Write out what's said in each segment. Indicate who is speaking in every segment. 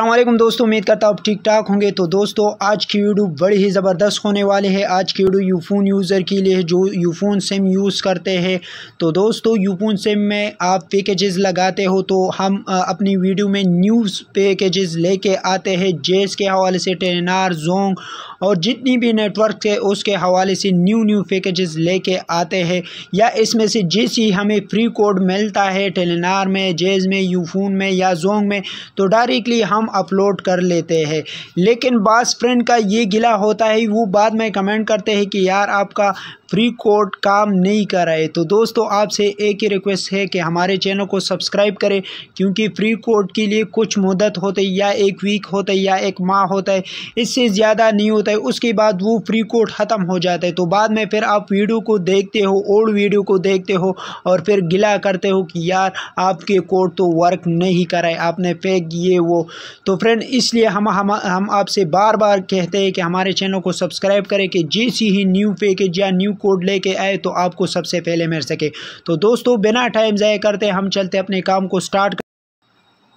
Speaker 1: अल्लाह दोस्तों उम्मीद करता हूँ ठीक ठाक होंगे तो दोस्तों आज की वीडियो बड़ी ही ज़बरदस्त होने वाली है आज की वीडियो यूफ़ोन यूज़र के लिए जो यूफ़ोन सिम यूज़ करते हैं तो दोस्तों यूफ़ोन सिम में आप पैकेजेस लगाते हो तो हम अपनी वीडियो में न्यूज़ पैकेजेस लेके आते हैं जेस के हवाले से टेनार जोंग और जितनी भी नेटवर्क है उसके हवाले से न्यू न्यू पैकेजेस लेके आते हैं या इसमें से जिस ही हमें फ्री कोड मिलता है टेलीनार में जेज में यूफ़ोन में या जोंग में तो डायरेक्टली हम हम अपलोड कर लेते हैं लेकिन बास फ्रेंड का ये गिला होता है वो बाद में कमेंट करते हैं कि यार आपका फ्री कोड काम नहीं कर है तो दोस्तों आपसे एक ही रिक्वेस्ट है कि हमारे चैनल को सब्सक्राइब करें क्योंकि फ्री कोड के लिए कुछ मुद्दत होती है या एक वीक होता है या एक माह होता है इससे ज़्यादा नहीं होता है उसके बाद वो फ्री कोड ख़त्म हो जाता है तो बाद में फिर आप वीडियो को देखते हो ओल्ड वीडियो को देखते हो और फिर गिला करते हो कि यार आपके कोड तो वर्क नहीं कराए आपने फेंक ये वो तो फ्रेंड इसलिए हम हम हम आपसे बार बार कहते हैं कि हमारे चैनल को सब्सक्राइब करें कि जैसी ही न्यू पैकेज या न्यू कोड लेके आए तो आपको सबसे पहले मिल सके तो दोस्तों बिना टाइम ज़ाया करते हम चलते अपने काम को स्टार्ट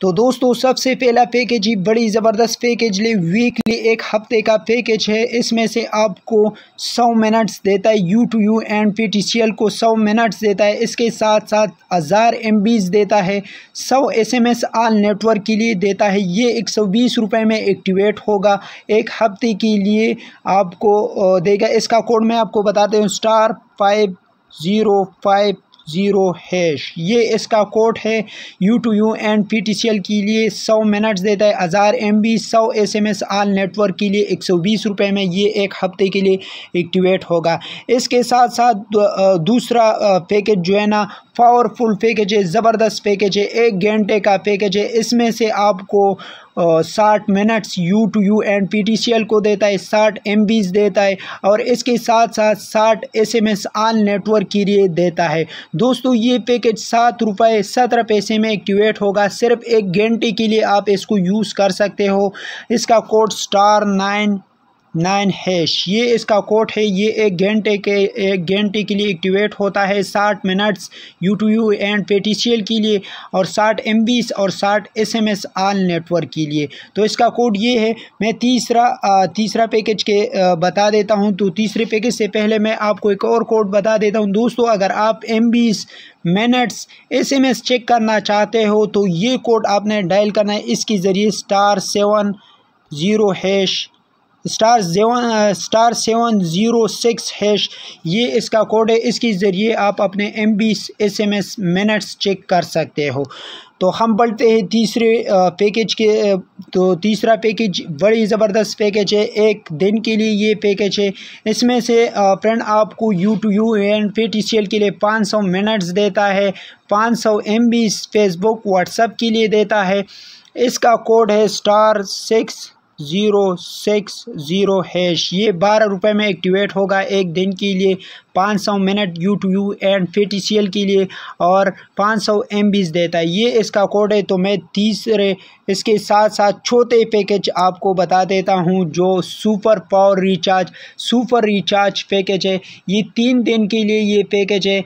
Speaker 1: तो दोस्तों सबसे पहला पैकेज ही बड़ी ज़बरदस्त पैकेज ले वीकली एक हफ्ते का पैकेज है इसमें से आपको 100 मिनट्स देता है U to U and P T C L को 100 मिनट्स देता है इसके साथ साथ हज़ार एम बीज देता है 100 S M S all network के लिए देता है ये एक सौ बीस रुपये में एक्टिवेट होगा एक हफ्ते के लिए आपको देगा इसका कोड मैं आपको बताते हूँ star five zero five zero hash ये इसका कोड है U to U and P T C L के लिए सौ मिनट्स देता है हज़ार एम बी सौ S M S all network के लिए एक सौ बीस रुपये में ये एक हफ्ते के लिए एक्टिवेट होगा इसके साथ साथ दूसरा पैकेज जो है ना पावरफुल पैकेज है ज़बरदस्त पैकेज है एक घंटे का पैकेज है इसमें से आपको साठ minutes U to U and P T C L को देता है साठ एम बीज देता है और इसके साथ साथ साठ S M S all network के लिए देता है दोस्तों ये पैकेज सात रुपये सत्रह पैसे में एक्टिवेट होगा सिर्फ एक घंटे के लिए आप इसको यूज़ कर सकते हो इसका code star nine nine hash ये इसका कोड है ये एक घंटे के एक घंटे के लिए एक्टिवेट होता है साठ minutes U to U and L के लिए और साठ एम और साठ S M S all network के लिए तो इसका कोड ये है मैं तीसरा आ, तीसरा पैकेज के आ, बता देता हूँ तो तीसरे पैकेज से पहले मैं आपको एक और कोड बता देता हूँ दोस्तों अगर आप एम मिनट्स एस चेक करना चाहते हो तो ये कोड आपने डायल करना है इसके ज़रिए star seven zero hash star seven star seven zero six hash ये इसका कोड है इसके ज़रिए आप अपने M B S M S minutes check कर सकते हो तो हम बढ़ते हैं तीसरे पैकेज के तो तीसरा पैकेज बड़ी ज़बरदस्त पैकेज है एक दिन के लिए ये पैकेज है इसमें से फ्रेंड आपको U to U and P T C L के लिए पाँच सौ मिनट्स देता है पाँच सौ एम बी फेसबुक व्हाट्सअप के लिए देता है इसका कोड है star six zero six zero hash ये बारह रुपये में एक्टिवेट होगा एक दिन के लिए पाँच सौ minute U to U and फिर टी सी एल के लिए और पाँच सौ एम देता है ये इसका कोड है तो मैं तीसरे इसके साथ साथ छोटे पैकेज आपको बता देता हूँ जो super power recharge super recharge package है ये तीन दिन के लिए ये पैकेज है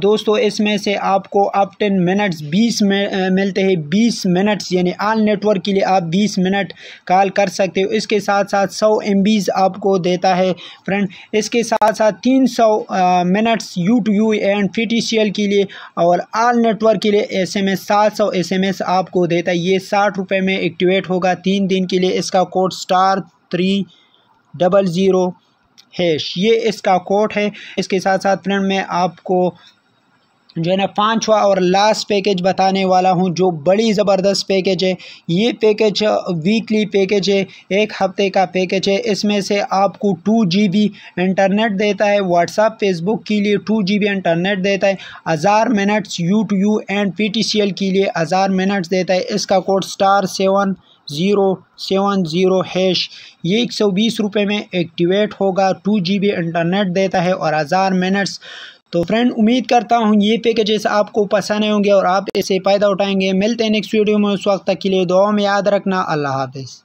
Speaker 1: दोस्तों इसमें से आपको आप टेन मिनट्स बीस मिलते हैं बीस मिनट्स यानी आल नेटवर्क के लिए आप बीस मिनट कॉल कर सकते हो इसके साथ साथ सौ एम आपको देता है फ्रेंड इसके साथ साथ तीन सौ minutes U to U and P के लिए और आल नेटवर्क के लिए एस एम एस सात सौ एस एम एस आपको देता है ये साठ रुपये में एक्टिवेट होगा तीन दिन के लिए इसका code star three double zero hash ये इसका कोड है इसके साथ साथ फ्रेंड मैं आपको जो है ना पाँचवा और लास्ट पैकेज बताने वाला हूँ जो बड़ी ज़बरदस्त पैकेज है ये पैकेज वीकली पैकेज है एक हफ्ते का पैकेज है इसमें से आपको टू जी बी इंटरनेट देता है व्हाट्सअप फेसबुक के लिए टू जी बी इंटरनेट देता है हज़ार minutes U to U and P T C L के लिए हज़ार मिनट्स देता है इसका code star seven zero seven zero hash ये एक सौ बीस रुपये में एक्टिवेट होगा टू जी बी इंटरनेट देता है और हज़ार मिनट्स तो फ्रेंड उम्मीद करता हूँ ये पैकेजेस आपको पसंद होंगे और आप इसे फ़ायदा उठाएंगे मिलते हैं नेक्स्ट वीडियो में उस वक्त तक के लिए दुआ में याद रखना अल्लाह हाफिज़